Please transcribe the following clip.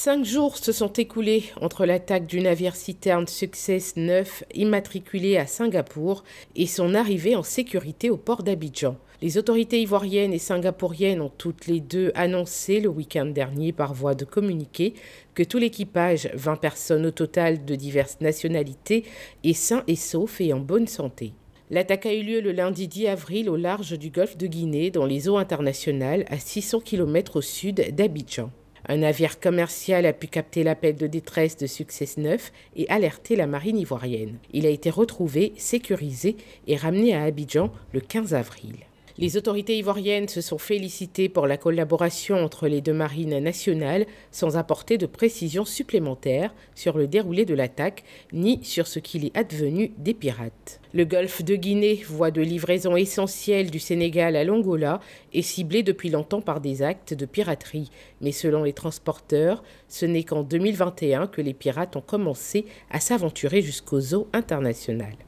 Cinq jours se sont écoulés entre l'attaque du navire citerne Success 9 immatriculé à Singapour et son arrivée en sécurité au port d'Abidjan. Les autorités ivoiriennes et singapouriennes ont toutes les deux annoncé le week-end dernier par voie de communiqué que tout l'équipage, 20 personnes au total de diverses nationalités, est sain et sauf et en bonne santé. L'attaque a eu lieu le lundi 10 avril au large du golfe de Guinée dans les eaux internationales à 600 km au sud d'Abidjan. Un navire commercial a pu capter l'appel de détresse de Success 9 et alerter la marine ivoirienne. Il a été retrouvé, sécurisé et ramené à Abidjan le 15 avril. Les autorités ivoiriennes se sont félicitées pour la collaboration entre les deux marines nationales sans apporter de précisions supplémentaires sur le déroulé de l'attaque ni sur ce qu'il est advenu des pirates. Le golfe de Guinée, voie de livraison essentielle du Sénégal à l'Angola, est ciblé depuis longtemps par des actes de piraterie. Mais selon les transporteurs, ce n'est qu'en 2021 que les pirates ont commencé à s'aventurer jusqu'aux eaux internationales.